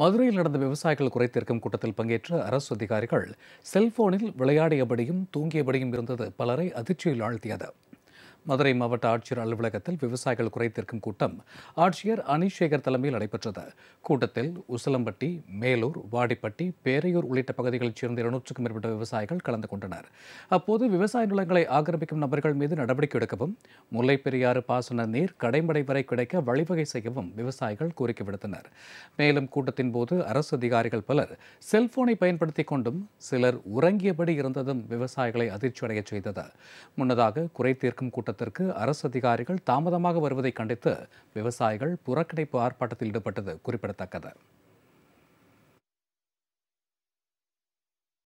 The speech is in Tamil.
மதுரையில் நடந்த விவசாயிகள் குறைத்திருக்கும் கூட்டத்தில் பங்கேற்ற அரசு அதிகாரிகள் செல்போனில் விளையாடியபடியும் தூங்கியபடியும் இருந்தது பலரை அதிர்ச்சியில் ஆழ்த்தியது மதுரை மாவட்ட ஆட்சியர் அலுவலகத்தில் விவசாயிகள் குறைத்திருக்கும் கூட்டம் ஆட்சியர் அனிஷேகர் தலைமையில் நடைபெற்றது கூட்டத்தில் உசிலம்பட்டி மேலூர் வாடிப்பட்டி பேரையூர் உள்ளிட்ட பகுதிகளைச் சேர்ந்த இருநூற்றுக்கும் மேற்பட்ட விவசாயிகள் கலந்து கொண்டனர் அப்போது விவசாய நிலங்களை ஆக்கிரமிக்கும் நபர்கள் மீது நடவடிக்கை எடுக்கவும் பெரியாறு பாசன நீர் கடைமடை வரை கிடைக்க வழிவகை செய்யவும் விவசாயிகள் கோரிக்கை விடுத்தனர் மேலும் கூட்டத்தின் போது அரசு அதிகாரிகள் பலர் செல்போனை பயன்படுத்திக் கொண்டும் சிலர் உறங்கியபடி இருந்ததும் விவசாயிகளை அதிர்ச்சியடைய செய்தது முன்னதாக குறை தீர்க்கும் கூட்டத்தில் போராட்டத்திற்கு அரசு அதிகாரிகள் தாமதமாக வருவதை கண்டித்து விவசாயிகள் புறக்கணிப்பு ஆர்ப்பாட்டத்தில் ஈடுபட்டது குறிப்பிடத்தக்கது